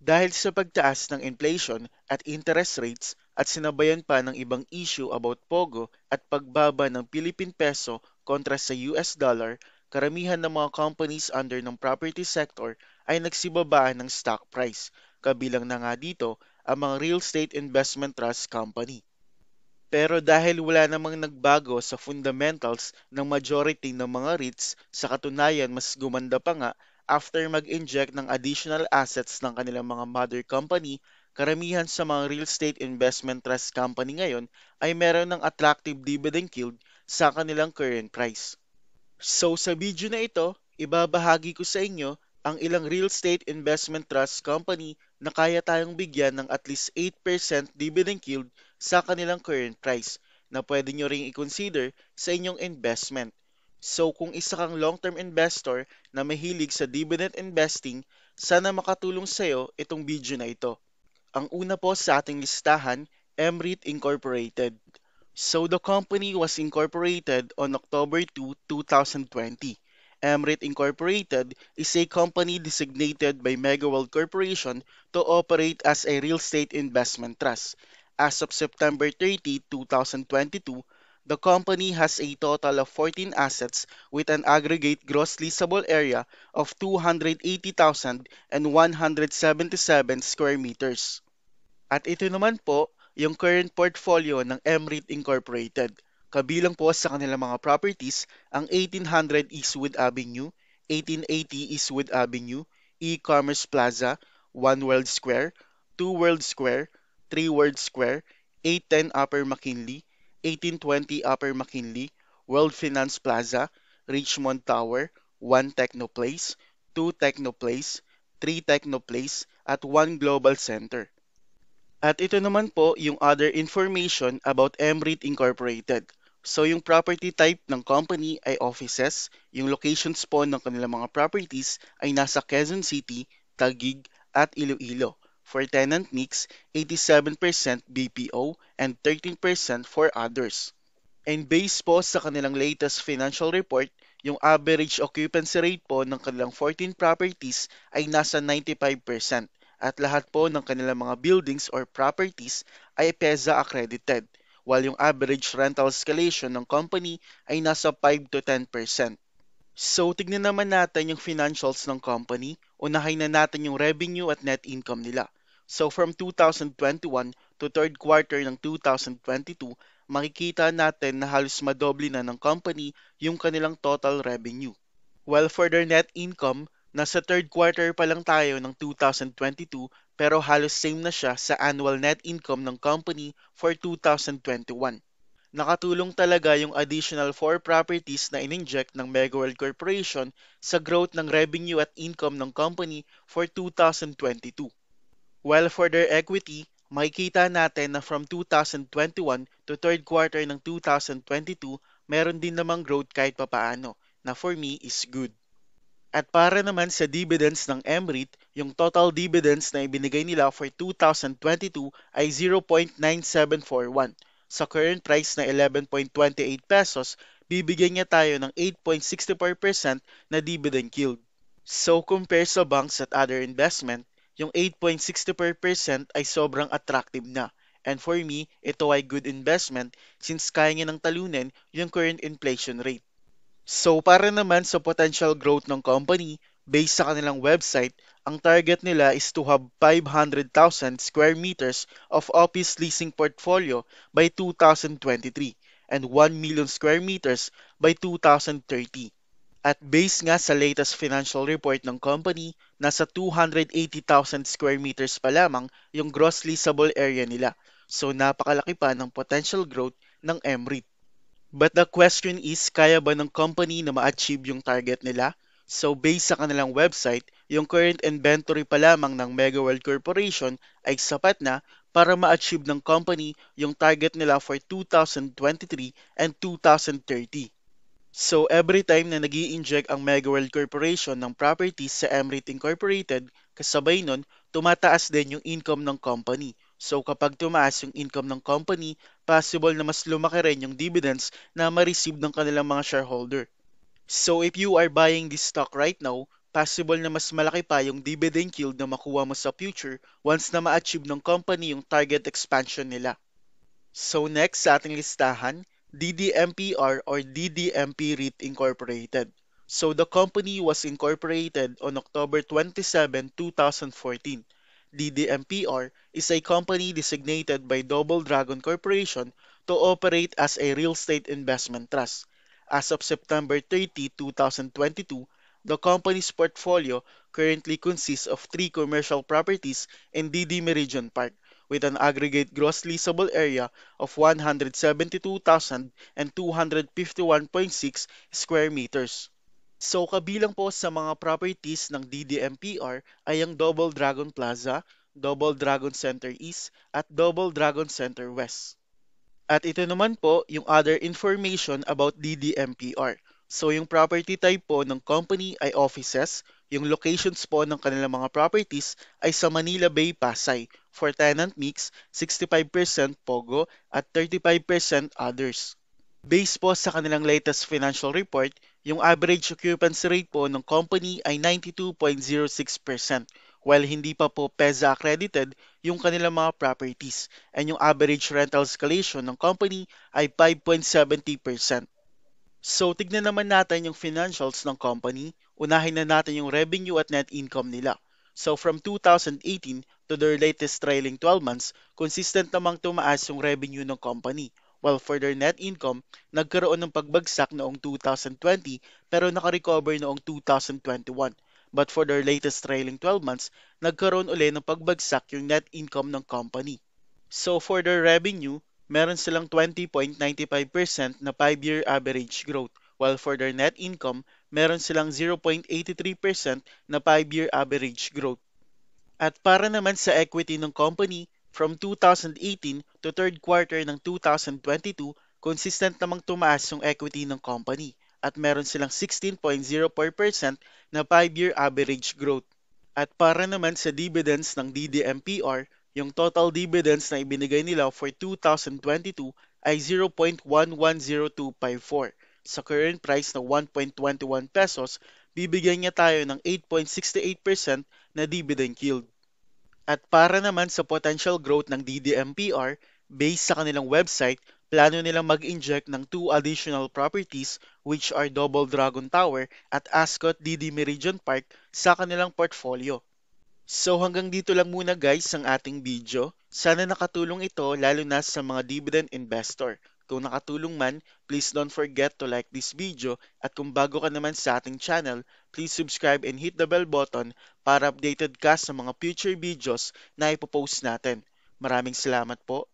dahil sa pagtaas ng inflation at interest rates at sinabayan pa ng ibang issue about Pogo at pagbaba ng Philippine Peso kontra sa US Dollar, karamihan ng mga companies under ng property sector ay nagsibabaan ng stock price, kabilang na nga dito ang mga real estate investment trust company. Pero dahil wala namang nagbago sa fundamentals ng majority ng mga REITs, sa katunayan mas gumanda pa nga after mag-inject ng additional assets ng kanilang mga mother company, karamihan sa mga real estate investment trust company ngayon ay meron ng attractive dividend yield sa kanilang current price. So sa video na ito, ibabahagi ko sa inyo ang ilang real estate investment trust company na kaya tayong bigyan ng at least 8% dividend yield sa kanilang current price na pwede nyo ring i-consider sa inyong investment. So kung isa kang long-term investor na mahilig sa dividend investing, sana makatulong sa iyo itong video na ito. Ang una po sa ating listahan, MREIT Incorporated. So the company was incorporated on October 2, 2020. MREIT Incorporated is a company designated by Megaworld Corporation to operate as a real estate investment trust. As of September 30, 2022, The company has a total of 14 assets with an aggregate gross leasable area of 280,177 square meters. At ito naman po yung current portfolio ng MREIT Incorporated. Kabilang po sa kanilang mga properties ang 1800 Eastwood Avenue, 1880 Eastwood Avenue, E-Commerce Plaza, One World Square, Two World Square, Three World Square, 810 Upper McKinley, 1820 Upper McKinley, World Finance Plaza, Richmond Tower, 1 Techno Place, 2 Techno Place, 3 Techno Place, at 1 Global Center. At ito naman po yung other information about MREIT Incorporated. So yung property type ng company ay offices, yung locations po ng kanilang mga properties ay nasa Quezon City, Taguig, at Iloilo. For tenant mix, 87% BPO and 13% for others. And based po sa kanilang latest financial report, yung average occupancy rate po ng kanilang 14 properties ay nasa 95% at lahat po ng kanilang mga buildings or properties ay PEZA accredited while yung average rental escalation ng company ay nasa 5 to 10%. So, tignan naman natin yung financials ng company. Unahin na natin yung revenue at net income nila. So from 2021 to third quarter ng 2022, makikita natin na halos madoble na ng company yung kanilang total revenue. Well, for their net income, nasa third quarter pa lang tayo ng 2022 pero halos same na siya sa annual net income ng company for 2021. Nakatulong talaga yung additional four properties na ininject ng Megaworld Corporation sa growth ng revenue at income ng company for 2022. Well, for their equity, makikita natin na from 2021 to third quarter ng 2022, meron din namang growth kahit papaano, na for me is good. At para naman sa dividends ng MREIT, yung total dividends na ibinigay nila for 2022 ay 0.9741. Sa current price na 11.28 pesos, bibigyan niya tayo ng 8.64% na dividend yield. So compare sa banks at other investment, yung 8.64% ay sobrang attractive na. And for me, ito ay good investment since kaya niya ng talunin yung current inflation rate. So para naman sa potential growth ng company, based sa kanilang website, ang target nila is to have 500,000 square meters of office leasing portfolio by 2023 and 1 million square meters by 2030. At based nga sa latest financial report ng company, nasa 280,000 square meters pa lamang yung gross leasable area nila. So napakalaki pa ng potential growth ng MREIT. But the question is, kaya ba ng company na ma-achieve yung target nila? So based sa kanilang website, yung current inventory pa lamang ng Megaworld Corporation ay sapat na para ma-achieve ng company yung target nila for 2023 and 2030. So every time na nag inject ang MegaWorld Corporation ng properties sa MREIT Incorporated, kasabay nun, tumataas din yung income ng company. So kapag tumaas yung income ng company, possible na mas lumaki rin yung dividends na ma-receive ng kanilang mga shareholder. So if you are buying this stock right now, possible na mas malaki pa yung dividend yield na makuha mo sa future once na ma-achieve ng company yung target expansion nila. So next sa ating listahan, DDMPR or DDMP REIT Incorporated. So the company was incorporated on October 27, 2014. DDMPR is a company designated by Double Dragon Corporation to operate as a real estate investment trust. As of September 30, 2022, the company's portfolio currently consists of three commercial properties in DD Meridian Park – with an aggregate gross leasable area of 172,251.6 square meters. So kabilang po sa mga properties ng DDMPR ay ang Double Dragon Plaza, Double Dragon Center East at Double Dragon Center West. At ito naman po yung other information about DDMPR. So yung property type po ng company ay offices, yung locations po ng kanilang mga properties ay sa Manila Bay, Pasay for tenant mix, 65% POGO at 35% others. Based po sa kanilang latest financial report, yung average occupancy rate po ng company ay 92.06% while hindi pa po PEZA accredited yung kanilang mga properties and yung average rental escalation ng company ay 5.70%. So tignan naman natin yung financials ng company, unahin na natin yung revenue at net income nila. So from 2018 to their latest trailing 12 months, consistent namang tumaas yung revenue ng company. While for their net income, nagkaroon ng pagbagsak noong 2020 pero nakarecover noong 2021. But for their latest trailing 12 months, nagkaroon uli ng pagbagsak yung net income ng company. So for their revenue, meron silang 20.95% na 5-year average growth, while for their net income, meron silang 0.83% na 5-year average growth. At para naman sa equity ng company, from 2018 to third quarter ng 2022, consistent namang tumaas yung equity ng company at meron silang 16.04% na 5-year average growth. At para naman sa dividends ng DDMPR, yung total dividends na ibinigay nila for 2022 ay 0.110254 sa current price na 1.21 pesos, bibigyan niya tayo ng 8.68% na dividend yield. At para naman sa potential growth ng DDMPR, based sa kanilang website, plano nilang mag-inject ng two additional properties which are Double Dragon Tower at Ascot DD Meridian Park sa kanilang portfolio. So hanggang dito lang muna guys ang ating video. Sana nakatulong ito lalo na sa mga dividend investor. Kung nakatulong man, please don't forget to like this video at kung bago ka naman sa ating channel, please subscribe and hit the bell button para updated ka sa mga future videos na ipopost natin. Maraming salamat po.